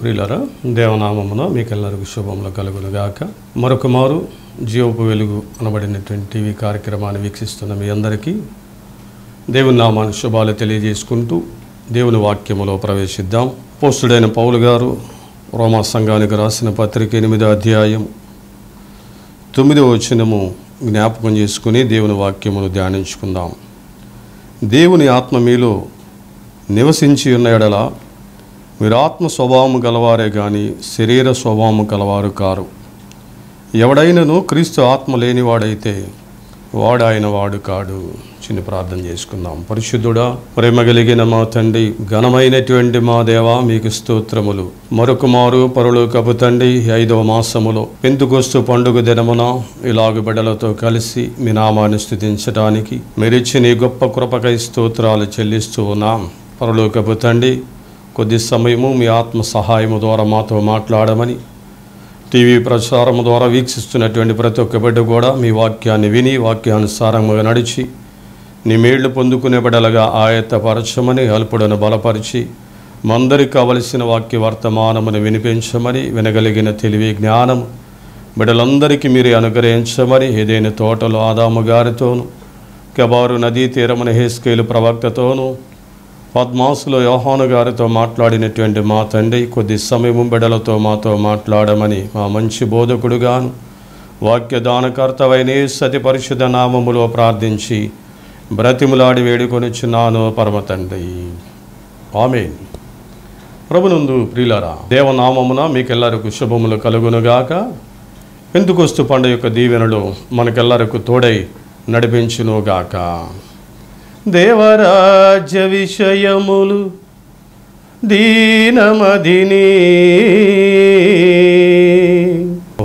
ప్రియులరా దేవనామమున మీకెల్లరికి శుభములు కలుగును గాక మరొక మారు జీవపు వెలుగు అనబడినటువంటి టీవీ కార్యక్రమాన్ని వీక్షిస్తున్న మీ అందరికీ దేవుని నామాన్ని శుభాలు తెలియజేసుకుంటూ దేవుని వాక్యములో ప్రవేశిద్దాం పోస్టుడైన పౌలు గారు రోమా సంఘానికి రాసిన పత్రిక ఎనిమిదో అధ్యాయం తొమ్మిదో వచనము జ్ఞాపకం చేసుకుని దేవుని వాక్యమును ధ్యానించుకుందాం దేవుని ఆత్మ మీలో నివసించి ఉన్న ఎడల మీరాత్మ స్వభావము గలవారే కానీ శరీర స్వభావము గలవారు కారు ఎవడైనను క్రీస్తు ఆత్మ లేనివాడైతే వాడు ఆయన వాడు కాడు చిన్న ప్రార్థన చేసుకుందాం పరిశుద్ధుడా ప్రేమ కలిగిన మా తండ్రి ఘనమైనటువంటి మా దేవ మీకు స్తోత్రములు మరొకమారు పరులోకపు తండ్రి ఐదవ మాసములో పెంతుకొస్తు పండుగ దినమున ఇలాగ బిడలతో కలిసి మీ నామాన్ని స్థుతించడానికి మీరిచ్చిన గొప్ప కృపకై స్తోత్రాలు చెల్లిస్తూ ఉన్నాం పరలోకపు తండ్రి కొద్ది సమయము మీ ఆత్మ సహాయము ద్వారా మాతో మాట్లాడమని టీవీ ప్రచారము ద్వారా వీక్షిస్తున్నటువంటి ప్రతి ఒక్క బిడ్డ కూడా మీ వాక్యాన్ని విని వాక్యానుసారముగా నడిచి నీ మేళ్లు పొందుకునే బిడలుగా ఆయత్తపరచమని అల్పుడను బలపరిచి మందరికి కావలసిన వాక్య వర్తమానమును వినిపించమని వినగలిగిన తెలివి జ్ఞానం బిడలందరికీ మీరే అనుగ్రహించమని ఏదైనా తోటలో ఆదాము గారితోనూ కెబారు నదీ తీరమున హేస్కేలు ప్రవక్తతోనూ పద్మాసులో యోహాను గారితో మాట్లాడినటువంటి మా తండ్రి కొద్ది సమయము బిడలతో మాతో మాట్లాడమని మా మంచి బోధకుడుగాను వాక్యదానకర్తవైన సతి పరిశుద్ధ నామములో ప్రార్థించి బ్రతిములాడి వేడుకొనిచ్చున్నాను పరమ తండ్రి ఆమె ప్రభునందు ప్రియులరా దేవనామమున మీకెల్లరకు శుభములు కలుగునుగాక ఎందుకొస్తు పండుగ యొక్క దీవెనలు మనకెల్లరకు తోడై నడిపించునుగాక దేవరాజ్య విషయములు దీనమదిని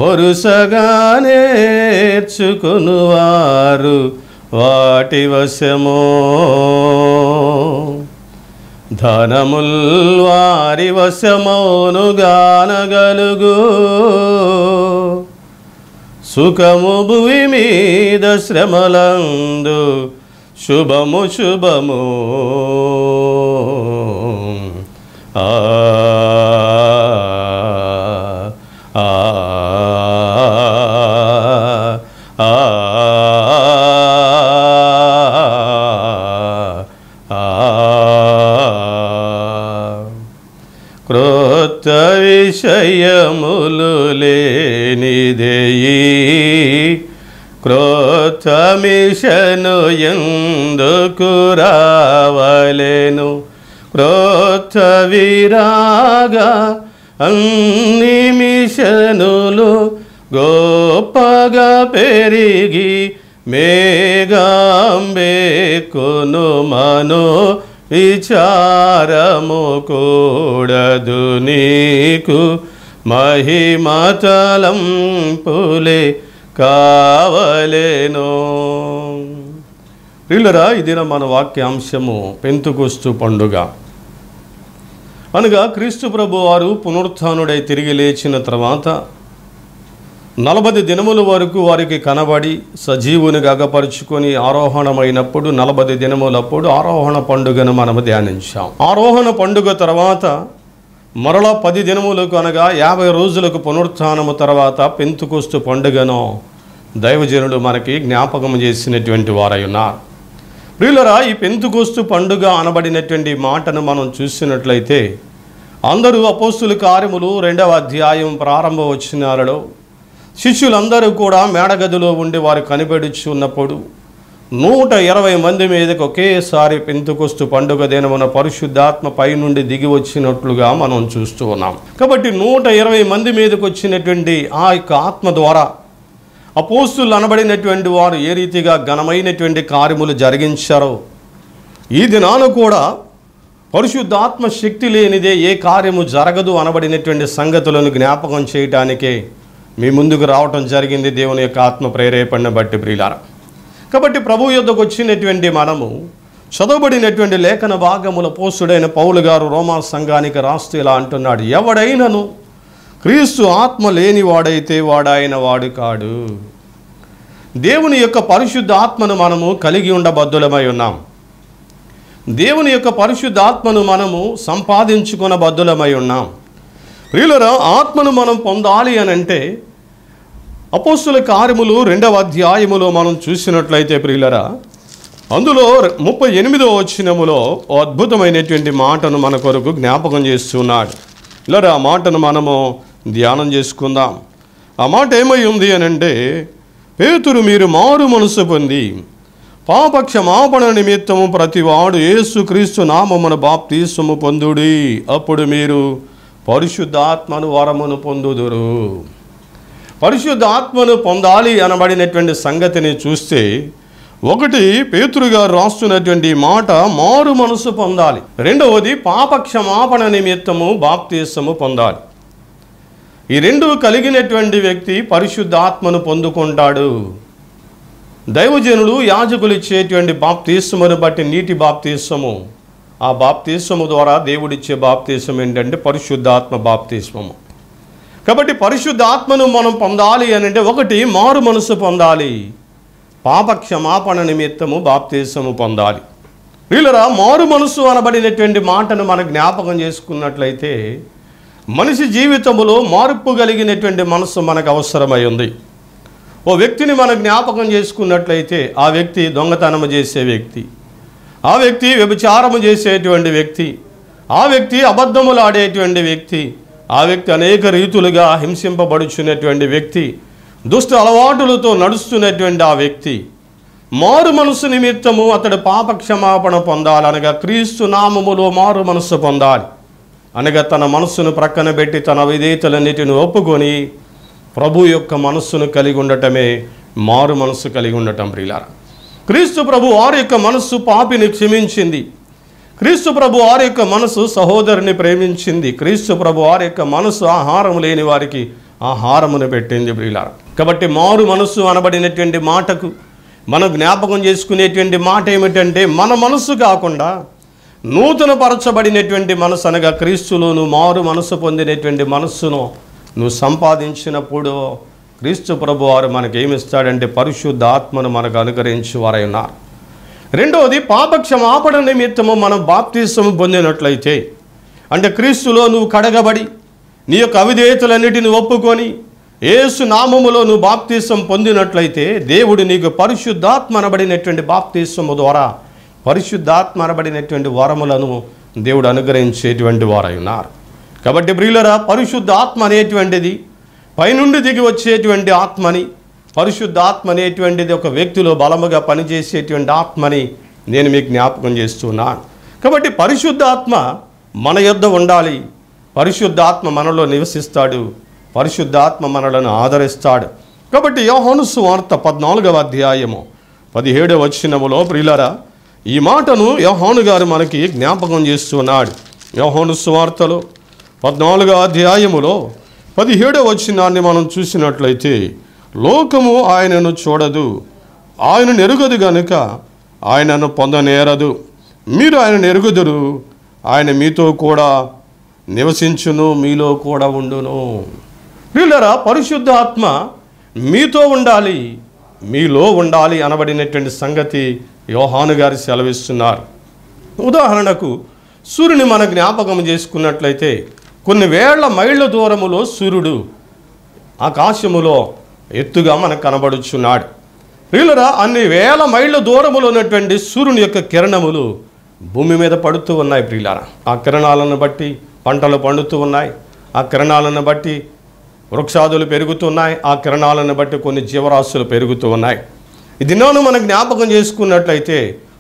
వరుసగా వారు వాటి వశమో ధనముల్ వారి వశమౌను గానగలుగు సుఖము భూమి మీద శ్రమలందు శుభము శుభము ఆ విషయ క్రోత్తమిషను ఎందుకు రావలేను క్రోత్ విరాగ అన్నిమిషనులు మిషనులు గోపగా పెరిగి మేఘాంబే కొను మనో విచారము కూడదు నీకు మహిమతలం పులే కావలేను ప్రియులరా ఇదిన మన వాక్యాంశము పెంతుకొస్తు పండుగ అనగా క్రీస్తు ప్రభు వారు పునరుత్డై తిరిగి లేచిన తర్వాత నలభై దినముల వరకు వారికి కనబడి సజీవుని గగపరుచుకొని ఆరోహణమైనప్పుడు నలభై దినములప్పుడు ఆరోహణ పండుగను మనము ధ్యానించాం ఆరోహణ పండుగ తర్వాత మరలా పది దినములకు అనగా యాభై రోజులకు పునరుత్నము తర్వాత పెంతుకొస్తు పండుగను దైవజనుడు మనకి జ్ఞాపకం చేసినటువంటి వారై ఉన్నారు ప్రియులరా ఈ పెంతుకోస్తు పండుగ అనబడినటువంటి మాటను మనం చూసినట్లయితే అందరూ అపోస్తుల కార్యములు రెండవ అధ్యాయం ప్రారంభ వచ్చినాలలో శిష్యులందరూ కూడా మేడగదిలో ఉండి వారు కనిపెడుచున్నప్పుడు నూట ఇరవై మంది మీదకి ఒకేసారి పెంతుకొస్తు పండుగ దినమున పరిశుద్ధాత్మ పైనుండి దిగి వచ్చినట్లుగా మనం చూస్తూ ఉన్నాం కాబట్టి నూట ఇరవై మంది మీదకి వచ్చినటువంటి ఆ యొక్క ఆత్మ ద్వారా అపోస్తులు అనబడినటువంటి వారు ఏ రీతిగా ఘనమైనటువంటి కార్యములు జరిగించారో ఈ దినాను కూడా పరిశుద్ధాత్మ శక్తి లేనిదే ఏ కార్యము జరగదు అనబడినటువంటి సంగతులను జ్ఞాపకం చేయటానికే మీ ముందుకు రావటం జరిగింది దేవుని యొక్క ఆత్మ ప్రేరేపణ బట్టి ప్రియులారా కాబట్టి ప్రభు యుద్ధకు వచ్చినటువంటి మనము చదవబడినటువంటి లేఖన భాగముల పోస్టుడైన పౌలు గారు రోమా సంఘానికి రాస్తూ ఇలా అంటున్నాడు ఎవడైనను క్రీస్తు ఆత్మ లేనివాడైతే వాడాయన వాడు కాడు దేవుని యొక్క పరిశుద్ధ ఆత్మను మనము కలిగి ఉండబద్దులమై ఉన్నాం దేవుని యొక్క పరిశుద్ధ ఆత్మను మనము సంపాదించుకున్న బద్దులమై ఉన్నాం ప్రియులరా ఆత్మను మనం పొందాలి అని అంటే అపోస్తుల కార్యములు రెండవ అధ్యాయములో మనం చూసినట్లయితే ప్రియులరా అందులో ముప్పై ఎనిమిదో వచ్చినములో ఓ అద్భుతమైనటువంటి మాటను మన కొరకు జ్ఞాపకం చేస్తున్నాడు ఇలా ఆ మాటను మనము ధ్యానం చేసుకుందాం ఆ మాట ఏమై ఉంది అని అంటే పేతురు మీరు మారు మనసు పొంది పాపక్షమాపణ నిమిత్తము ప్రతివాడు యేసుక్రీస్తు నామమును బాప్తీసము పొందుడి అప్పుడు మీరు పరిశుద్ధాత్మను వరమును పొందుదురు పరిశుద్ధ ఆత్మను పొందాలి అనబడినటువంటి సంగతిని చూస్తే ఒకటి పేతురుగా రాస్తున్నటువంటి మాట మారు మనసు పొందాలి రెండవది పాపక్షమాపణ నిమిత్తము బాప్తీసము పొందాలి ఈ రెండు కలిగినటువంటి వ్యక్తి పరిశుద్ధ ఆత్మను పొందుకుంటాడు దైవజనుడు యాజకులు ఇచ్చేటువంటి బాప్తీసమును బట్టి నీటి బాప్తీసము ఆ బాప్తీసము ద్వారా దేవుడిచ్చే బాప్తీసం ఏంటంటే పరిశుద్ధాత్మ బాప్తీసము కాబట్టి పరిశుద్ధ ఆత్మను మనం పొందాలి అని అంటే ఒకటి మారు మనసు పొందాలి పాప క్షమాపణ నిమిత్తము బాప్తీసము పొందాలి వీళ్ళరా మారు మనసు అనబడినటువంటి మాటను మనం జ్ఞాపకం చేసుకున్నట్లయితే మనిషి జీవితంలో మార్పు కలిగినటువంటి మనసు మనకు అవసరమై ఉంది ఓ వ్యక్తిని మనం జ్ఞాపకం చేసుకున్నట్లయితే ఆ వ్యక్తి దొంగతనం చేసే వ్యక్తి ఆ వ్యక్తి వ్యభిచారము చేసేటువంటి వ్యక్తి ఆ వ్యక్తి అబద్ధములు ఆడేటువంటి వ్యక్తి ఆ వ్యక్తి అనేక రీతులుగా హింసింపబడుచున్నటువంటి వ్యక్తి దుష్ట అలవాటులతో నడుస్తున్నటువంటి ఆ వ్యక్తి మారు మనసు నిమిత్తము అతడు పాప క్షమాపణ పొందాలి అనగా క్రీస్తు నామములో మారు మనస్సు పొందాలి అనగా తన మనస్సును ప్రక్కన పెట్టి తన విధేతలన్నిటిని ఒప్పుకొని ప్రభు యొక్క మనస్సును కలిగి ఉండటమే మారు మనస్సు కలిగి ఉండటం ప్రియుల క్రీస్తు ప్రభు వారి యొక్క మనస్సు పాపిని క్షమించింది క్రీస్తు ప్రభు వారి యొక్క మనసు సహోదరుని ప్రేమించింది క్రీస్తు ప్రభు వారి యొక్క మనసు ఆహారం లేని వారికి ఆహారమును పెట్టింది ప్రియులార కాబట్టి మారు మనసు అనబడినటువంటి మాటకు మనం జ్ఞాపకం చేసుకునేటువంటి మాట ఏమిటంటే మన మనసు కాకుండా నూతన పరచబడినటువంటి మనసు అనగా క్రీస్తులోను మారు మనసు పొందినటువంటి మనస్సును నువ్వు సంపాదించినప్పుడు క్రీస్తు ప్రభు వారు మనకేమిస్తాడంటే పరిశుద్ధ ఆత్మను మనకు అనుకరించి వారై ఉన్నారు రెండవది పాపక్షమాపణ నిమిత్తము మనం బాప్తిస్వము పొందినట్లయితే అంటే క్రీస్తులో నువ్వు కడగబడి నీ యొక్క అవిధేయతలన్నిటిని ఒప్పుకొని ఏసు నామములో నువ్వు బాప్తీసం పొందినట్లయితే దేవుడు నీకు పరిశుద్ధాత్మ అనబడినటువంటి బాప్తీసము ద్వారా పరిశుద్ధాత్మ అనబడినటువంటి వరములను దేవుడు అనుగ్రహించేటువంటి వారై ఉన్నారు కాబట్టి బ్రిలరా పరిశుద్ధ ఆత్మ అనేటువంటిది పైనుండి దిగి వచ్చేటువంటి ఆత్మని పరిశుద్ధాత్మ అనేటువంటిది ఒక వ్యక్తిలో బలముగా పనిచేసేటువంటి ఆత్మని నేను మీకు జ్ఞాపకం చేస్తున్నాను కాబట్టి పరిశుద్ధాత్మ మన యొద్ ఉండాలి పరిశుద్ధాత్మ మనలో నివసిస్తాడు పరిశుద్ధాత్మ మనలను ఆదరిస్తాడు కాబట్టి యోహను సువార్త పద్నాలుగవ అధ్యాయము పదిహేడవ వచ్చినములో ప్రియులరా ఈ మాటను యోహాను గారు మనకి జ్ఞాపకం చేస్తున్నాడు యోహోను సువార్తలు పద్నాలుగవ అధ్యాయములో పదిహేడవ వచ్చినాన్ని మనం చూసినట్లయితే లోకము ఆయనను చూడదు ఆయనను ఎరుగదు గనుక ఆయనను పొందనేరదు మీరు ఆయనను ఎరుగుదురు ఆయన మీతో కూడా నివసించును మీలో కూడా ఉండును వీళ్ళరా పరిశుద్ధ ఆత్మ మీతో ఉండాలి మీలో ఉండాలి అనబడినటువంటి సంగతి యోహాను గారు సెలవిస్తున్నారు ఉదాహరణకు సూర్యుని మన జ్ఞాపకం చేసుకున్నట్లయితే కొన్ని వేళ్ల మైళ్ళ దూరములో సూర్యుడు ఆకాశములో ఎత్తుగా మనకు కనబడుచున్నాడు ప్రియులరా అన్ని వేల మైళ్ళ దూరములో ఉన్నటువంటి సూర్యుని యొక్క కిరణములు భూమి మీద పడుతూ ఉన్నాయి ప్రియులారా ఆ కిరణాలను బట్టి పంటలు పండుతూ ఉన్నాయి ఆ కిరణాలను బట్టి వృక్షాదులు పెరుగుతున్నాయి ఆ కిరణాలను బట్టి కొన్ని జీవరాశులు పెరుగుతూ ఉన్నాయి ఈ దినాను మనం జ్ఞాపకం చేసుకున్నట్లయితే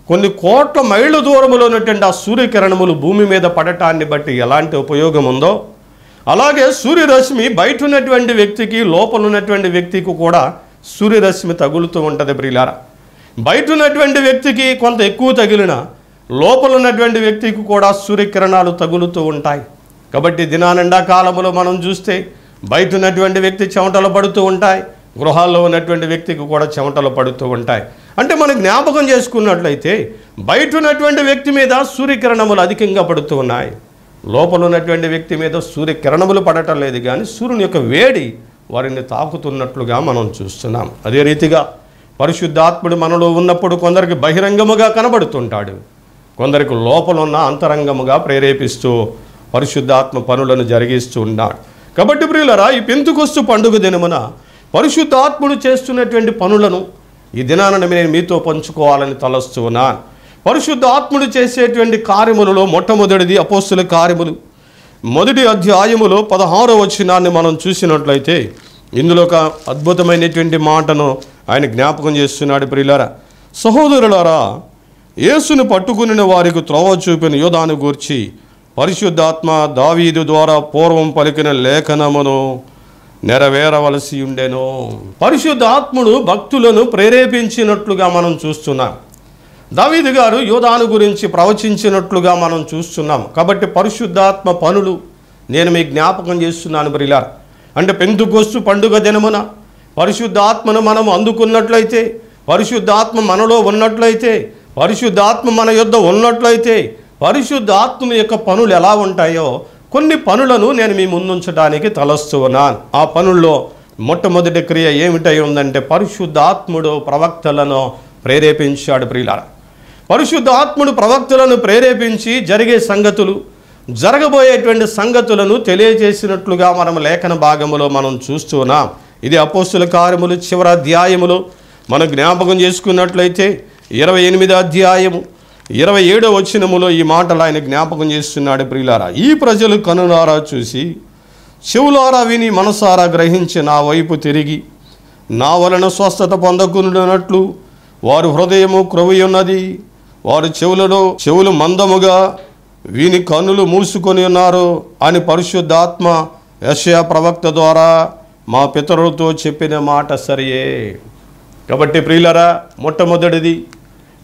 కొన్ని కోట్ల మైళ్ళ దూరములో ఉన్నటువంటి ఆ సూర్యకిరణములు భూమి మీద పడటాన్ని బట్టి ఎలాంటి ఉపయోగం ఉందో అలాగే సూర్యరశ్మి బయట ఉన్నటువంటి వ్యక్తికి లోపల ఉన్నటువంటి వ్యక్తికి కూడా సూర్యరశ్మి తగులుతూ ఉంటుంది బ్రిలార బయట ఉన్నటువంటి వ్యక్తికి కొంత ఎక్కువ తగిలిన లోపల ఉన్నటువంటి వ్యక్తికి కూడా సూర్యకిరణాలు తగులుతూ ఉంటాయి కాబట్టి కాలంలో మనం చూస్తే బయట ఉన్నటువంటి వ్యక్తి చెమటలు పడుతూ ఉంటాయి గృహాల్లో ఉన్నటువంటి వ్యక్తికి కూడా చెమటలు పడుతూ ఉంటాయి అంటే మనం జ్ఞాపకం చేసుకున్నట్లయితే బయట ఉన్నటువంటి వ్యక్తి మీద సూర్యకిరణములు అధికంగా పడుతూ ఉన్నాయి లోపల ఉన్నటువంటి వ్యక్తి మీద సూర్యకిరణములు పడటం లేదు కానీ సూర్యుని యొక్క వేడి వారిని తాకుతున్నట్లుగా మనం చూస్తున్నాం అదే రీతిగా పరిశుద్ధాత్ముడు మనలో ఉన్నప్పుడు కొందరికి బహిరంగముగా కనబడుతుంటాడు కొందరికి లోపల ఉన్న అంతరంగముగా ప్రేరేపిస్తూ పరిశుద్ధాత్మ పనులను జరిగిస్తూ ఉన్నాడు కాబట్టి ప్రియులరా ఈ పెంతుకొస్తు పండుగ దినమున పరిశుద్ధాత్ముడు చేస్తున్నటువంటి పనులను ఈ దినాన నేను మీతో పంచుకోవాలని తలస్తూ ఉన్నాను పరిశుద్ధ ఆత్ముడు చేసేటువంటి కార్యములలో మొట్టమొదటిది అపోస్తుల కార్యములు మొదటి అధ్యాయములో పదహారో వచ్చినాన్ని మనం చూసినట్లయితే ఇందులో ఒక అద్భుతమైనటువంటి మాటను ఆయన జ్ఞాపకం చేస్తున్నాడు ప్రియులారా సహోదరులారా యేసును పట్టుకుని వారికి త్రోవ చూపిన యోధాను గూర్చి పరిశుద్ధాత్మ దావీదు ద్వారా పూర్వం పలికిన లేఖనమును నెరవేరవలసి ఉండెను పరిశుద్ధాత్ముడు భక్తులను ప్రేరేపించినట్లుగా మనం చూస్తున్నాం దావీదు గారు యోధాను గురించి ప్రవచించినట్లుగా మనం చూస్తున్నాం కాబట్టి పరిశుద్ధాత్మ పనులు నేను మీ జ్ఞాపకం చేస్తున్నాను బ్రిలార్ అంటే పెందుకొస్తు పండుగ దినమున పరిశుద్ధాత్మను మనం అందుకున్నట్లయితే పరిశుద్ధాత్మ మనలో ఉన్నట్లయితే పరిశుద్ధాత్మ మన యొద్ద ఉన్నట్లయితే పరిశుద్ధాత్మ యొక్క పనులు ఎలా ఉంటాయో కొన్ని పనులను నేను మీ ముందుంచడానికి తలస్తూ ఉన్నాను ఆ పనుల్లో మొట్టమొదటి క్రియ ఏమిటై ఉందంటే పరిశుద్ధాత్ముడు ప్రవక్తలను ప్రేరేపించాడు ప్రియులారా పరిశుద్ధాత్ముడు ప్రవక్తులను ప్రేరేపించి జరిగే సంగతులు జరగబోయేటువంటి సంగతులను తెలియజేసినట్లుగా మనం లేఖన భాగంలో మనం చూస్తున్నాం ఇది అపోస్తుల కార్యములు చివరి అధ్యాయములో మనం జ్ఞాపకం చేసుకున్నట్లయితే ఇరవై ఎనిమిది అధ్యాయము ఇరవై ఏడో వచ్చినములో ఈ మాటలు ఆయన జ్ఞాపకం చేస్తున్నాడు ప్రియులారా ఈ ప్రజలు కనులారా చూసి చెవులారా విని మనసారా గ్రహించి నా వైపు తిరిగి నా వలన స్వస్థత పొందకున్నట్లు వారు హృదయము క్రొవి ఉన్నది వారి చెవులను చెవులు మందముగా వీని కన్నులు మూసుకొని ఉన్నారు అని పరిశుద్ధాత్మ యశయ ప్రవక్త ద్వారా మా పితరులతో చెప్పిన మాట సరియే కాబట్టి ప్రియులరా మొట్టమొదటిది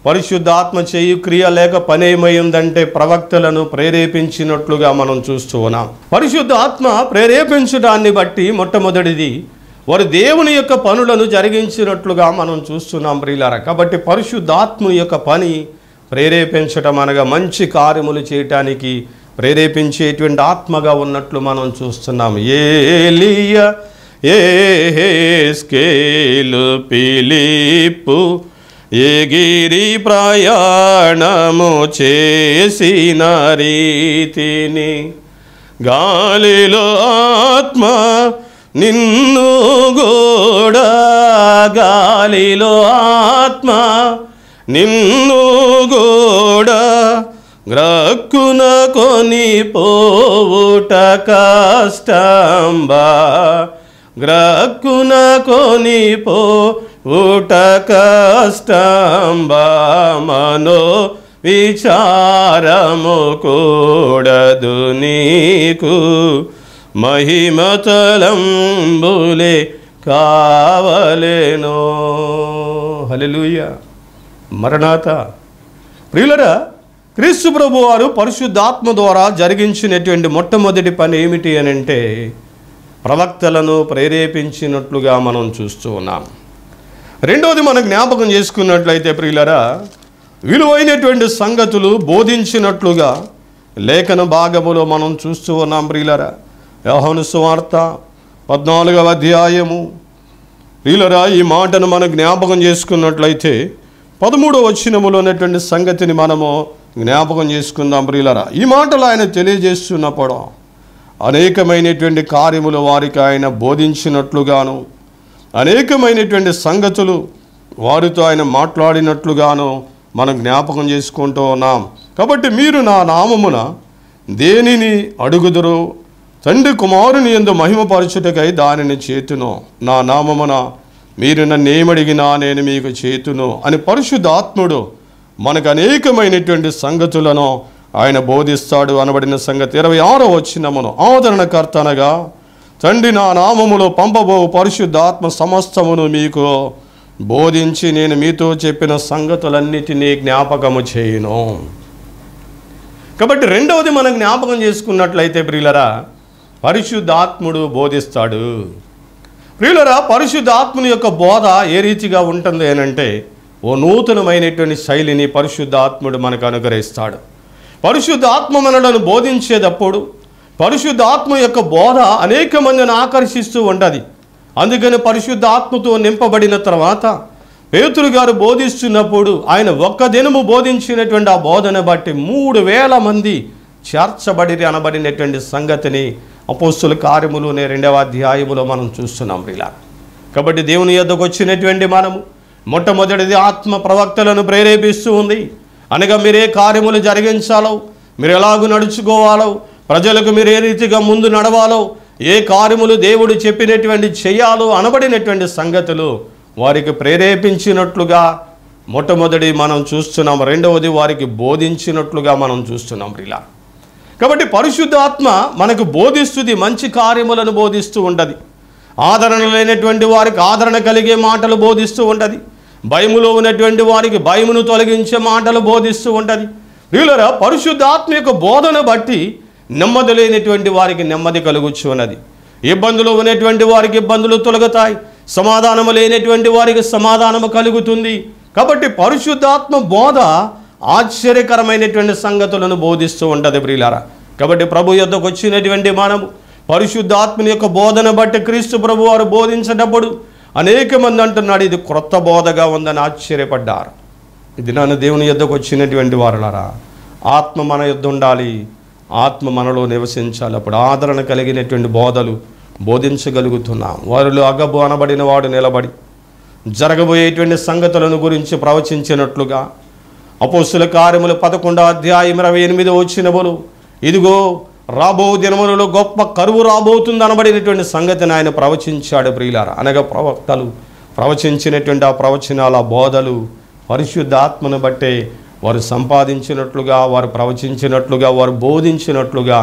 పరిశుద్ధాత్మ చేయు క్రియ లేక ఏమైందంటే ప్రవక్తలను ప్రేరేపించినట్లుగా మనం చూస్తూ ఉన్నాం పరిశుద్ధ ఆత్మ ప్రేరేపించడాన్ని బట్టి మొట్టమొదటిది వారు దేవుని యొక్క పనులను జరిగించినట్లుగా మనం చూస్తున్నాం ప్రియులారా కాబట్టి పరిశుద్ధాత్మ యొక్క పని ప్రేరేపించటం అనగా మంచి కార్యములు చేయటానికి ప్రేరేపించేటువంటి ఆత్మగా ఉన్నట్లు మనం చూస్తున్నాం ఏలియ ఏలు పిలిపు ఎగిరి ప్రయాణము చేసిన రీతిని గాలిలో ఆత్మ నిన్ను గోడ గాలిలో ఆత్మ నిన్ను గోడా గ్రక్కున కొని పోవుట కాష్టంబా గ్రక్కున కొని పోవుట కాష్టంబా మనో విచారము కూడదు నీకు మహిమతలం బులే కావలేనో హలో మరణాత ప్రియులరా క్రీస్తు ప్రభు వారు పరిశుద్ధాత్మ ద్వారా జరిగించినటువంటి మొట్టమొదటి పని ఏమిటి అని అంటే ప్రవక్తలను ప్రేరేపించినట్లుగా మనం చూస్తూ ఉన్నాం రెండవది మనం జ్ఞాపకం చేసుకున్నట్లయితే ప్రియులరా విలువైనటువంటి సంగతులు బోధించినట్లుగా లేఖన భాగములో మనం చూస్తూ ఉన్నాం ప్రియులరా వ్యవహను సువార్త పద్నాలుగవ అధ్యాయము ప్రియులరా ఈ మాటను మనం జ్ఞాపకం చేసుకున్నట్లయితే పదమూడో వచ్చినములో ఉన్నటువంటి సంగతిని మనము జ్ఞాపకం చేసుకుందాం ప్రియులరా ఈ మాటలు ఆయన తెలియజేస్తున్నప్పుడు అనేకమైనటువంటి కార్యములు వారికి ఆయన బోధించినట్లుగాను అనేకమైనటువంటి సంగతులు వారితో ఆయన మాట్లాడినట్లుగాను మనం జ్ఞాపకం చేసుకుంటూ ఉన్నాం కాబట్టి మీరు నా నామమున దేనిని అడుగుదురు తండ్రి కుమారుని ఎందు మహిమపరచుటకై దానిని చేతును నా నామమున మీరు నన్ను ఏమడిగినా నేను మీకు చేతును అని పరిశుద్ధాత్ముడు మనకు అనేకమైనటువంటి సంగతులను ఆయన బోధిస్తాడు అనబడిన సంగతి ఇరవై ఆరో వచ్చినమును ఆదరణకర్త అనగా తండ్రి నా నామములో పంపబో పరిశుద్ధాత్మ సమస్తమును మీకు బోధించి నేను మీతో చెప్పిన సంగతులన్నిటినీ జ్ఞాపకము చేయను కాబట్టి రెండవది మనం జ్ఞాపకం చేసుకున్నట్లయితే ప్రియులరా పరిశుద్ధాత్ముడు బోధిస్తాడు ప్రియులరా పరిశుద్ధ ఆత్మని యొక్క బోధ ఏ రీతిగా ఉంటుంది అంటే ఓ నూతనమైనటువంటి శైలిని పరిశుద్ధ ఆత్ముడు మనకు అనుగ్రహిస్తాడు పరిశుద్ధ ఆత్మ మనలను బోధించేటప్పుడు పరిశుద్ధ ఆత్మ యొక్క బోధ అనేక మందిని ఆకర్షిస్తూ ఉండదు అందుకని పరిశుద్ధ ఆత్మతో నింపబడిన తర్వాత పేతురు గారు బోధిస్తున్నప్పుడు ఆయన ఒక్క దినము బోధించినటువంటి ఆ బోధన బట్టి మూడు వేల మంది చేర్చబడి అనబడినటువంటి సంగతిని అపోస్తుల కార్యములు అనే రెండవ అధ్యాయములో మనం చూస్తున్నాం ఇలా కాబట్టి దేవుని యొద్దకు వచ్చినటువంటి మనము మొట్టమొదటిది ఆత్మ ప్రవక్తలను ప్రేరేపిస్తూ ఉంది అనగా మీరే కార్యములు జరిగించాలో మీరు ఎలాగూ నడుచుకోవాలో ప్రజలకు మీరు ఏ రీతిగా ముందు నడవాలో ఏ కార్యములు దేవుడు చెప్పినటువంటి చేయాలో అనబడినటువంటి సంగతులు వారికి ప్రేరేపించినట్లుగా మొట్టమొదటి మనం చూస్తున్నాం రెండవది వారికి బోధించినట్లుగా మనం చూస్తున్నాం ఇలా కాబట్టి పరిశుద్ధాత్మ మనకు బోధిస్తుంది మంచి కార్యములను బోధిస్తూ ఉండదు ఆదరణ లేనటువంటి వారికి ఆదరణ కలిగే మాటలు బోధిస్తూ ఉంటుంది భయములో ఉన్నటువంటి వారికి భయమును తొలగించే మాటలు బోధిస్తూ ఉంటుంది ప్రియులరా పరిశుద్ధాత్మ యొక్క బోధన బట్టి నెమ్మది లేనటువంటి వారికి నెమ్మది కలుగుచ్చు ఉన్నది ఇబ్బందులు ఉన్నటువంటి వారికి ఇబ్బందులు తొలగుతాయి సమాధానము లేనటువంటి వారికి సమాధానము కలుగుతుంది కాబట్టి పరిశుద్ధాత్మ బోధ ఆశ్చర్యకరమైనటువంటి సంగతులను బోధిస్తూ ఉంటుంది ప్రియులారా కాబట్టి ప్రభు యొక్కకు వచ్చినటువంటి మనము పరిశుద్ధాత్మని యొక్క బోధన బట్టి క్రీస్తు ప్రభు వారు బోధించేటప్పుడు అనేక మంది అంటున్నాడు ఇది క్రొత్త బోధగా ఉందని ఆశ్చర్యపడ్డారు ఇది నన్ను దేవుని యుద్ధకు వచ్చినటువంటి వారులరా ఆత్మ మన యొద్ ఉండాలి ఆత్మ మనలో నివసించాలి అప్పుడు ఆదరణ కలిగినటువంటి బోధలు బోధించగలుగుతున్నాం వారిలో అగబు అనబడిన వాడు నిలబడి జరగబోయేటువంటి సంగతులను గురించి ప్రవచించినట్లుగా అపోస్తుల కార్యములు పదకొండో అధ్యాయం ఇరవై ఎనిమిదో వచ్చినములు ఇదిగో రాబో దినములలో గొప్ప కరువు రాబోతుంది అనబడినటువంటి సంగతిని ఆయన ప్రవచించాడు ప్రియులార అనగా ప్రవక్తలు ప్రవచించినటువంటి ఆ ప్రవచనాల బోధలు ఆత్మను బట్టే వారు సంపాదించినట్లుగా వారు ప్రవచించినట్లుగా వారు బోధించినట్లుగా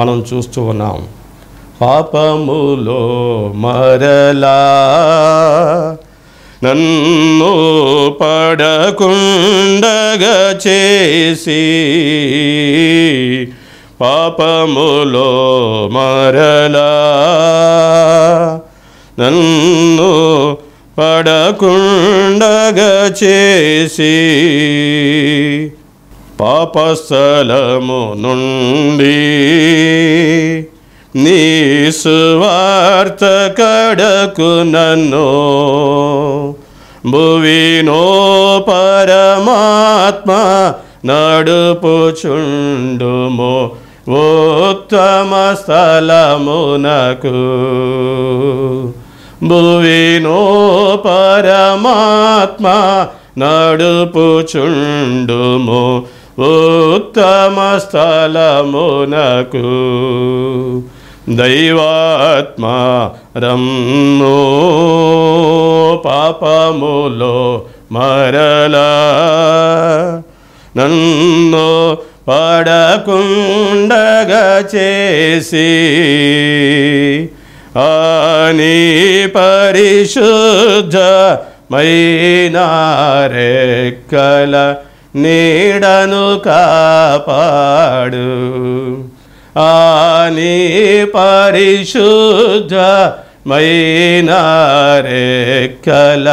మనం చూస్తూ ఉన్నాం పాపములో మరలా నన్ను పడకుండగా చేసి పాపములో మరలా నన్ను పడకుండగా చేసి పాపస్థలము నుండి నీ స్వార్థ కడకు నన్నో భువినో పరమాత్మ నడుపుచుండుము ఉత్తమ స్థలమునకు భువినో పరమాత్మ నడుపుచుండుము ఉత్తమ స్థలమునకు దైవాత్మ రమ్నో పాపములో మరలా నన్ను పడకుండగా చేసి అని పరిశుద్ధ మైనారెక్కల నీడను కాపాడు ఆని పరిశుద్ధ కల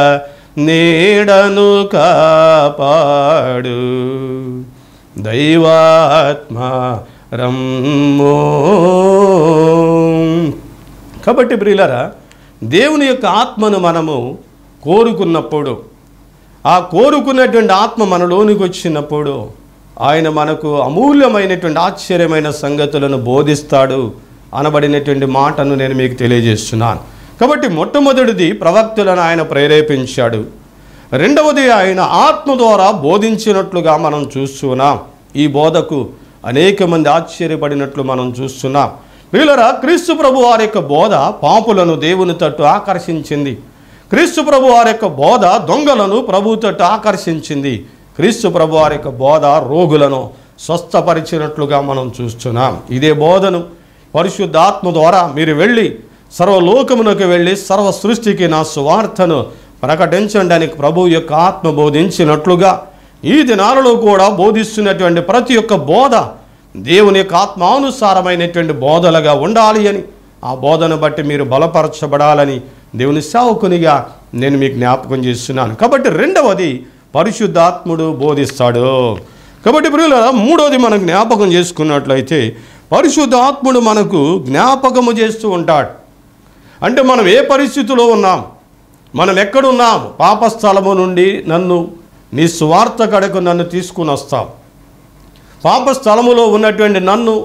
నీడను కాపాడు దైవాత్మ రమ్మో కాబట్టి ప్రియులరా దేవుని యొక్క ఆత్మను మనము కోరుకున్నప్పుడు ఆ కోరుకున్నటువంటి ఆత్మ మనలోనికి వచ్చినప్పుడు ఆయన మనకు అమూల్యమైనటువంటి ఆశ్చర్యమైన సంగతులను బోధిస్తాడు అనబడినటువంటి మాటను నేను మీకు తెలియజేస్తున్నాను కాబట్టి మొట్టమొదటిది ప్రవక్తులను ఆయన ప్రేరేపించాడు రెండవది ఆయన ఆత్మ ద్వారా బోధించినట్లుగా మనం చూస్తున్నాం ఈ బోధకు అనేక మంది ఆశ్చర్యపడినట్లు మనం చూస్తున్నాం వీళ్ళరా క్రీస్తు ప్రభు వారి యొక్క బోధ పాపులను దేవుని తట్టు ఆకర్షించింది క్రీస్తు ప్రభు వారి యొక్క బోధ దొంగలను ప్రభు తట్టు ఆకర్షించింది క్రీస్తు ప్రభువారి యొక్క బోధ రోగులను స్వస్థపరిచినట్లుగా మనం చూస్తున్నాం ఇదే బోధను పరిశుద్ధాత్మ ద్వారా మీరు వెళ్ళి సర్వలోకమునకు వెళ్ళి సర్వ సృష్టికి నా సువార్తను ప్రకటించడానికి ప్రభు యొక్క ఆత్మ బోధించినట్లుగా ఈ దినాలలో కూడా బోధిస్తున్నటువంటి ప్రతి ఒక్క బోధ దేవుని యొక్క ఆత్మానుసారమైనటువంటి బోధలుగా ఉండాలి అని ఆ బోధను బట్టి మీరు బలపరచబడాలని దేవుని సేవకునిగా నేను మీకు జ్ఞాపకం చేస్తున్నాను కాబట్టి రెండవది పరిశుద్ధాత్ముడు బోధిస్తాడు కాబట్టి ప్రియుల మూడోది మనం జ్ఞాపకం చేసుకున్నట్లయితే పరిశుద్ధాత్ముడు మనకు జ్ఞాపకము చేస్తూ ఉంటాడు అంటే మనం ఏ పరిస్థితిలో ఉన్నాం మనం ఎక్కడున్నాం పాపస్థలము నుండి నన్ను నీ స్వార్థ కడకు నన్ను తీసుకుని వస్తాం పాపస్థలములో ఉన్నటువంటి నన్ను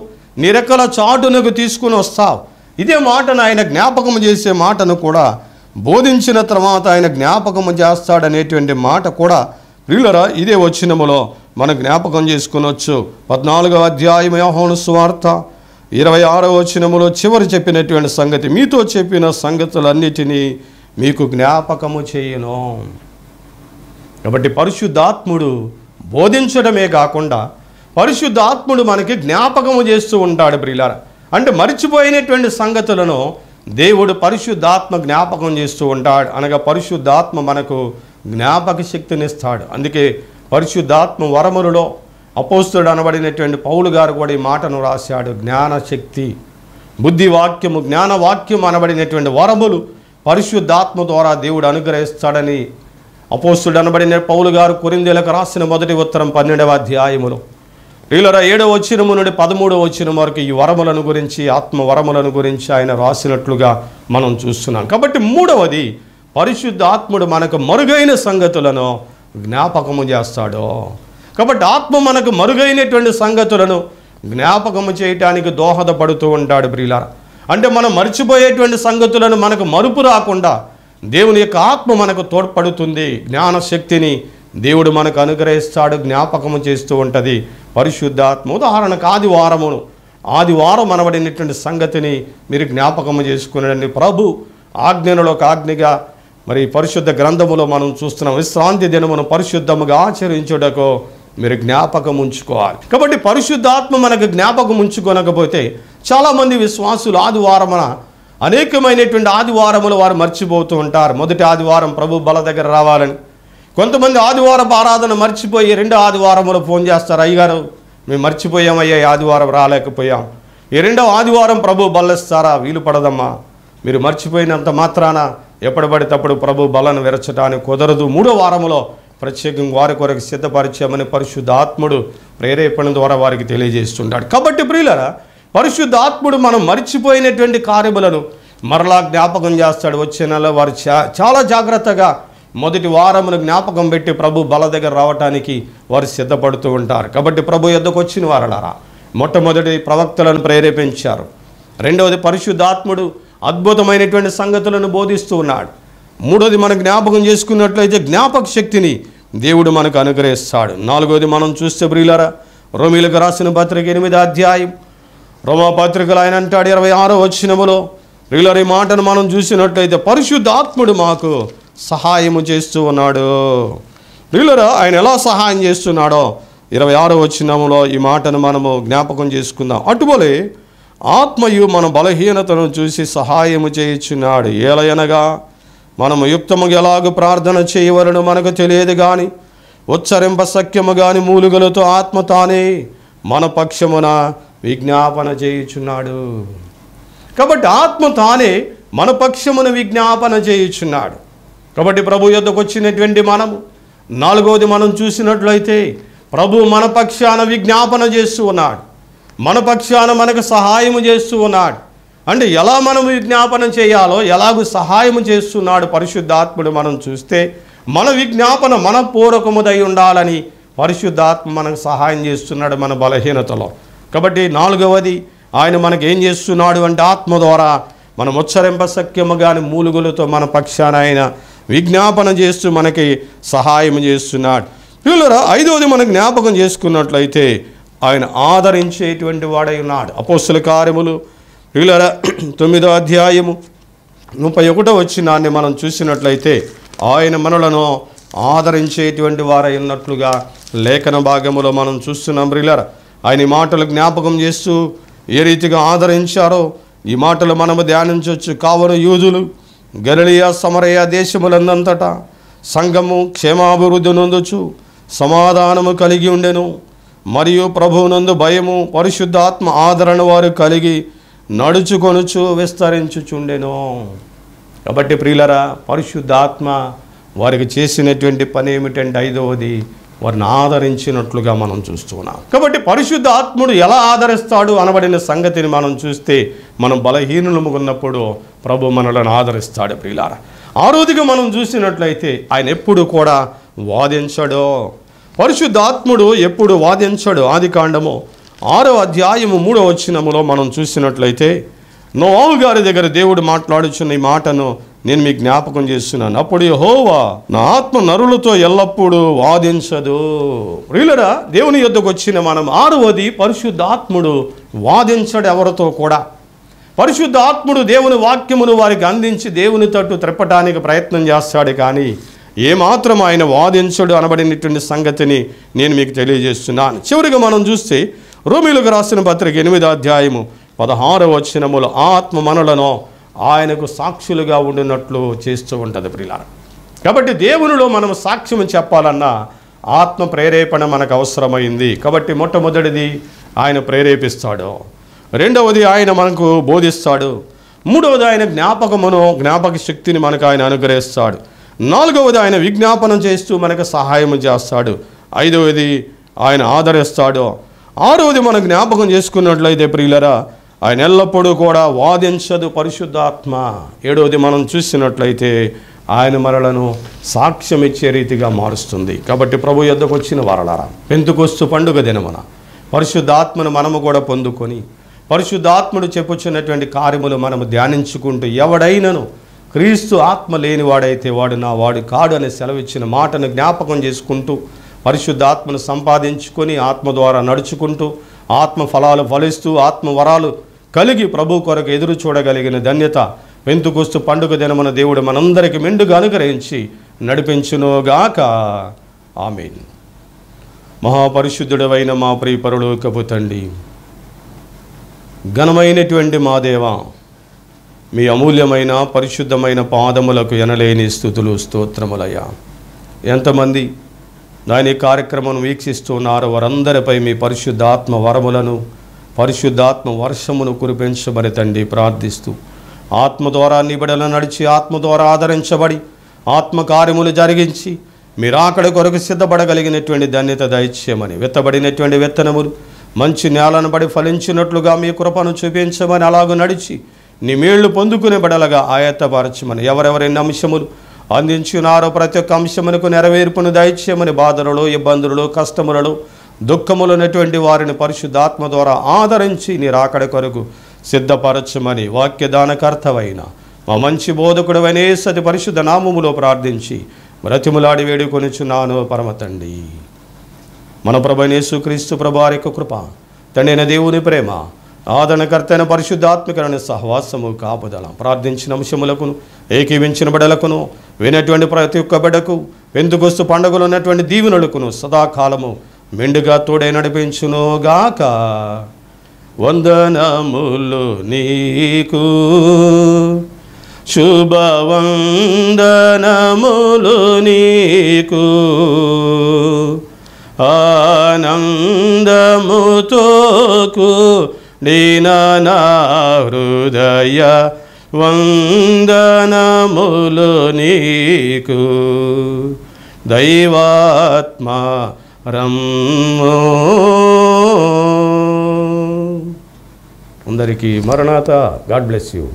నిరకల చాటునకు తీసుకుని వస్తావు ఇదే మాటను ఆయన జ్ఞాపకం చేసే మాటను కూడా బోధించిన తర్వాత ఆయన జ్ఞాపకము చేస్తాడనేటువంటి మాట కూడా ప్రియులరా ఇదే వచ్చినములో మనం జ్ఞాపకం చేసుకునొచ్చు పద్నాలుగవ అధ్యాయం యోహోను స్వార్థ ఇరవై ఆరవ వచ్చినములో చివరి చెప్పినటువంటి సంగతి మీతో చెప్పిన సంగతులన్నిటినీ మీకు జ్ఞాపకము చేయను కాబట్టి పరిశుద్ధాత్ముడు బోధించడమే కాకుండా పరిశుద్ధాత్ముడు మనకి జ్ఞాపకము చేస్తూ ఉంటాడు ప్రియులారా అంటే మర్చిపోయినటువంటి సంగతులను దేవుడు పరిశుద్ధాత్మ జ్ఞాపకం చేస్తూ ఉంటాడు అనగా పరిశుద్ధాత్మ మనకు జ్ఞాపక శక్తినిస్తాడు అందుకే పరిశుద్ధాత్మ వరములలో అపోస్తుడు అనబడినటువంటి పౌలు గారు కూడా ఈ మాటను రాశాడు జ్ఞానశక్తి బుద్ధివాక్యము జ్ఞానవాక్యం అనబడినటువంటి వరములు పరిశుద్ధాత్మ ద్వారా దేవుడు అనుగ్రహిస్తాడని అపోస్తుడు అనబడిన పౌలు గారు కొరిందేలకు రాసిన మొదటి ఉత్తరం పన్నెండవ అధ్యాయములో ఇలా ఏడవ వచ్చినము నుండి పదమూడవ వచ్చిన వరకు ఈ వరములను గురించి ఆత్మ వరములను గురించి ఆయన రాసినట్లుగా మనం చూస్తున్నాం కాబట్టి మూడవది పరిశుద్ధ ఆత్ముడు మనకు మరుగైన సంగతులను జ్ఞాపకము చేస్తాడు కాబట్టి ఆత్మ మనకు మరుగైనటువంటి సంగతులను జ్ఞాపకము చేయటానికి దోహదపడుతూ ఉంటాడు ప్రియులారా అంటే మనం మర్చిపోయేటువంటి సంగతులను మనకు మరుపు రాకుండా దేవుని యొక్క ఆత్మ మనకు తోడ్పడుతుంది జ్ఞానశక్తిని దేవుడు మనకు అనుగ్రహిస్తాడు జ్ఞాపకము చేస్తూ ఉంటుంది పరిశుద్ధాత్మ ఉదాహరణకు ఆదివారమును ఆదివారం అనబడినటువంటి సంగతిని మీరు జ్ఞాపకము చేసుకునేటండి ప్రభు ఆజ్ఞలలో ఒక ఆజ్ఞగా మరి పరిశుద్ధ గ్రంథములో మనం చూస్తున్నాం విశ్రాంతి దినమును పరిశుద్ధముగా ఆచరించుటకు మీరు జ్ఞాపకం ఉంచుకోవాలి కాబట్టి పరిశుద్ధాత్మ మనకు జ్ఞాపకం ఉంచుకోనకపోతే చాలామంది విశ్వాసులు ఆదివారమున అనేకమైనటువంటి ఆదివారములు వారు మర్చిపోతూ ఉంటారు మొదటి ఆదివారం ప్రభు బల దగ్గర రావాలని కొంతమంది ఆదివారం ఆరాధన మర్చిపోయి రెండు ఆదివారములు ఫోన్ చేస్తారు అయ్యగారు మేము మర్చిపోయామయ్యా ఆదివారం రాలేకపోయాం ఈ రెండో ఆదివారం ప్రభు బల్లిస్తారా వీలు పడదమ్మా మీరు మర్చిపోయినంత మాత్రాన ఎప్పుడు పడితప్పుడు ప్రభు బలను విరచడానికి కుదరదు మూడో వారంలో ప్రత్యేకంగా వారి కొరకు సిద్ధపరిచామని పరిశుద్ధాత్ముడు ప్రేరేపణ ద్వారా వారికి తెలియజేస్తుంటాడు కాబట్టి ప్రియులరా పరిశుద్ధాత్ముడు మనం మర్చిపోయినటువంటి కార్యములను మరలా జ్ఞాపకం చేస్తాడు వచ్చే నెల వారు చాలా జాగ్రత్తగా మొదటి వారమును జ్ఞాపకం పెట్టి ప్రభు బల దగ్గర రావటానికి వారు సిద్ధపడుతూ ఉంటారు కాబట్టి ప్రభు ఎద్దకు వచ్చిన వారలారా మొట్టమొదటి ప్రవక్తలను ప్రేరేపించారు రెండవది పరిశుద్ధాత్ముడు అద్భుతమైనటువంటి సంగతులను బోధిస్తూ ఉన్నాడు మూడోది మనం జ్ఞాపకం చేసుకున్నట్లయితే జ్ఞాపక శక్తిని దేవుడు మనకు అనుగ్రహిస్తాడు నాలుగోది మనం చూస్తే బ్రిలరా రోమిలకు రాసిన పత్రిక ఎనిమిది అధ్యాయం రోమా పత్రికలు ఆయన అంటాడు ఇరవై ఆరో వచ్చినములో బ్రియులర్ ఈ మాటను మనం చూసినట్లయితే పరిశుద్ధాత్ముడు మాకు సహాయము చేస్తూ ఉన్నాడు వీళ్ళరా ఆయన ఎలా సహాయం చేస్తున్నాడో ఇరవై ఆరో వచ్చినములో ఈ మాటను మనము జ్ఞాపకం చేసుకుందాం అటువలే ఆత్మయు మన బలహీనతను చూసి సహాయము చేయుచున్నాడు ఏలయనగా మనము యుక్తము ఎలాగ ప్రార్థన చేయవలను మనకు తెలియదు కానీ ఉచ్చరింప సఖ్యము కాని మూలుగలతో ఆత్మ తానే మన పక్షమున విజ్ఞాపన చేయుచున్నాడు కాబట్టి ఆత్మ తానే మన పక్షమున విజ్ఞాపన చేయుచున్నాడు కాబట్టి ప్రభు యొక్కకు వచ్చినటువంటి మనము నాలుగవది మనం చూసినట్లయితే ప్రభు మన పక్షాన విజ్ఞాపన చేస్తూ ఉన్నాడు మన పక్షాన మనకు సహాయం చేస్తూ ఉన్నాడు అంటే ఎలా మనం విజ్ఞాపనం చేయాలో ఎలాగూ సహాయం చేస్తున్నాడు పరిశుద్ధాత్ముడు మనం చూస్తే మన విజ్ఞాపన మన పూర్వకముదై ఉండాలని పరిశుద్ధాత్మ మనకు సహాయం చేస్తున్నాడు మన బలహీనతలో కాబట్టి నాలుగవది ఆయన మనకు ఏం చేస్తున్నాడు అంటే ఆత్మ ద్వారా మన ముచ్చరింప కానీ మూలుగులతో మన పక్షాన ఆయన విజ్ఞాపన చేస్తూ మనకి సహాయం చేస్తున్నాడు పిల్లరా ఐదవది మనం జ్ఞాపకం చేసుకున్నట్లయితే ఆయన ఆదరించేటువంటి వాడై ఉన్నాడు అపోస్తుల కార్యములు పిల్లరా తొమ్మిదో అధ్యాయము ముప్పై ఒకటో వచ్చినాన్ని మనం చూసినట్లయితే ఆయన మనలను ఆదరించేటువంటి వారై ఉన్నట్లుగా లేఖన భాగములో మనం చూస్తున్నాం రిలర్ ఆయన మాటలు జ్ఞాపకం చేస్తూ ఏ రీతిగా ఆదరించారో ఈ మాటలు మనము ధ్యానించవచ్చు కావరు యూదులు గలిలియా సమరయ దేశములందంతటా సంఘము క్షేమాభివృద్ధి నొందుచు సమాధానము కలిగి ఉండెను మరియు ప్రభువునందు భయము పరిశుద్ధాత్మ ఆదరణ వారు కలిగి నడుచుకొనుచు విస్తరించుచుండెను కాబట్టి ప్రియులరా పరిశుద్ధాత్మ వారికి చేసినటువంటి పని ఏమిటంటే ఐదవది వారిని ఆదరించినట్లుగా మనం చూస్తున్నాం కాబట్టి పరిశుద్ధ ఆత్ముడు ఎలా ఆదరిస్తాడు అనబడిన సంగతిని మనం చూస్తే మనం బలహీనులము ఉన్నప్పుడు ప్రభు మనలను ఆదరిస్తాడు ప్రియులారా ఆ రోజుగా మనం చూసినట్లయితే ఆయన ఎప్పుడు కూడా వాదించడో పరిశుద్ధాత్ముడు ఎప్పుడు వాదించడు ఆది కాండము ఆరో అధ్యాయము మూడో వచ్చినములో మనం చూసినట్లయితే నోవు గారి దగ్గర దేవుడు మాట్లాడుచున్న ఈ మాటను నేను మీకు జ్ఞాపకం చేస్తున్నాను అప్పుడు హోవా నా ఆత్మ నరులతో ఎల్లప్పుడూ వాదించదు రీలరా దేవుని యుద్ధకు వచ్చిన మనం ఆరవది పరిశుద్ధాత్ముడు వాదించడు ఎవరితో కూడా పరిశుద్ధ ఆత్ముడు దేవుని వాక్యమును వారికి అందించి దేవుని తట్టు త్రిప్పటానికి ప్రయత్నం చేస్తాడు కానీ ఏమాత్రం ఆయన వాదించడు అనబడినటువంటి సంగతిని నేను మీకు తెలియజేస్తున్నాను చివరిగా మనం చూస్తే రోమిలకు రాసిన పత్రిక ఎనిమిది అధ్యాయము పదహారవ వచనములు ఆత్మ మనలను ఆయనకు సాక్షులుగా ఉండినట్లు చేస్తూ ఉంటుంది ప్రిలార కాబట్టి దేవునిలో మనం సాక్ష్యం చెప్పాలన్నా ఆత్మ ప్రేరేపణ మనకు అవసరమైంది కాబట్టి మొట్టమొదటిది ఆయన ప్రేరేపిస్తాడు రెండవది ఆయన మనకు బోధిస్తాడు మూడవది ఆయన జ్ఞాపకమును జ్ఞాపక శక్తిని మనకు ఆయన అనుగ్రహిస్తాడు నాలుగవది ఆయన విజ్ఞాపనం చేస్తూ మనకు సహాయం చేస్తాడు ఐదవది ఆయన ఆదరిస్తాడు ఆరవది మనం జ్ఞాపకం చేసుకున్నట్లయితే ప్రియులరా ఆయన ఎల్లప్పుడూ కూడా వాదించదు పరిశుద్ధాత్మ ఏడవది మనం చూసినట్లయితే ఆయన మరలను సాక్ష్యం ఇచ్చే రీతిగా మారుస్తుంది కాబట్టి ప్రభు యుద్ధకు వచ్చిన వరలరా పెంతుకొస్తు పండుగ దినమున పరిశుద్ధాత్మను మనము కూడా పొందుకొని పరిశుద్ధాత్ముడు చెప్పుచున్నటువంటి కార్యములు మనము ధ్యానించుకుంటూ ఎవడైనను క్రీస్తు ఆత్మ లేనివాడైతే వాడు నా వాడు కాడు అని సెలవిచ్చిన మాటను జ్ఞాపకం చేసుకుంటూ పరిశుద్ధాత్మను సంపాదించుకొని ఆత్మ ద్వారా నడుచుకుంటూ ఆత్మ ఫలాలు ఫలిస్తూ ఆత్మ వరాలు కలిగి ప్రభు కొరకు ఎదురు చూడగలిగిన ధన్యత వెంతుకొస్తు పండుగ దినమున దేవుడు మనందరికీ మెండుగా అనుగ్రహించి నడిపించునుగాక ఆమెన్ మహాపరిశుద్ధుడవైన మా ప్రియపరుడు తండ్రి ఘనమైనటువంటి మా దేవ మీ అమూల్యమైన పరిశుద్ధమైన పాదములకు ఎనలేని స్థుతులు స్తోత్రములయ్యా ఎంతమంది దాని కార్యక్రమం వీక్షిస్తున్నారు వారందరిపై మీ పరిశుద్ధాత్మ వరములను పరిశుద్ధాత్మ వర్షమును కురిపించబడి తండ్రి ప్రార్థిస్తూ ఆత్మ ద్వారా నిబడలు నడిచి ఆత్మ ద్వారా ఆదరించబడి ఆత్మ కార్యములు జరిగించి మీరు అక్కడ కొరకు సిద్ధపడగలిగినటువంటి ధన్యత దయచేయమని వెత్తబడినటువంటి విత్తనములు మంచి నేలను బడి ఫలించినట్లుగా మీ కృపను చూపించమని అలాగూ నడిచి నీ మేళ్లు పొందుకునే బడలగా ఆయత్తపరచమని ఎవరెవరైన అంశములు అందించున్నారో ప్రతి ఒక్క అంశమునకు నెరవేర్పును దయచేయమని బాధలలో ఇబ్బందులలో కష్టములలో దుఃఖములు ఉన్నటువంటి వారిని పరిశుద్ధాత్మ ద్వారా ఆదరించి నీరు రాకడ కొరకు సిద్ధపరచమని వాక్యదానకర్తవైన మా మంచి బోధకుడు సతి పరిశుద్ధ నామములో ప్రార్థించి బ్రతిములాడి వేడుకొనిచున్నాను పరమతండి మన ప్రభనేసు క్రీస్తు ప్రభారి యొక్క కృప తండైన దేవుని ప్రేమ ఆదరణకర్తైన పరిశుద్ధాత్మకరణ సహవాసము కాపుదల ప్రార్థించిన అంశములకు ఏకీవించిన బిడలకును వినటువంటి ప్రతి ఒక్క బిడకు వెందుకొస్తు పండుగలు ఉన్నటువంటి దీవెనలకును సదాకాలము మెండుగా తోడే నడిపించునుగాక వందనములు నీకు శుభవందనములు నీకు ఆనందముతోకు నీనా హృదయ వందనములు నీకు దైవాత్మా రమ్ము అందరికీ మరణాత గాడ్ బ్లెస్ యూ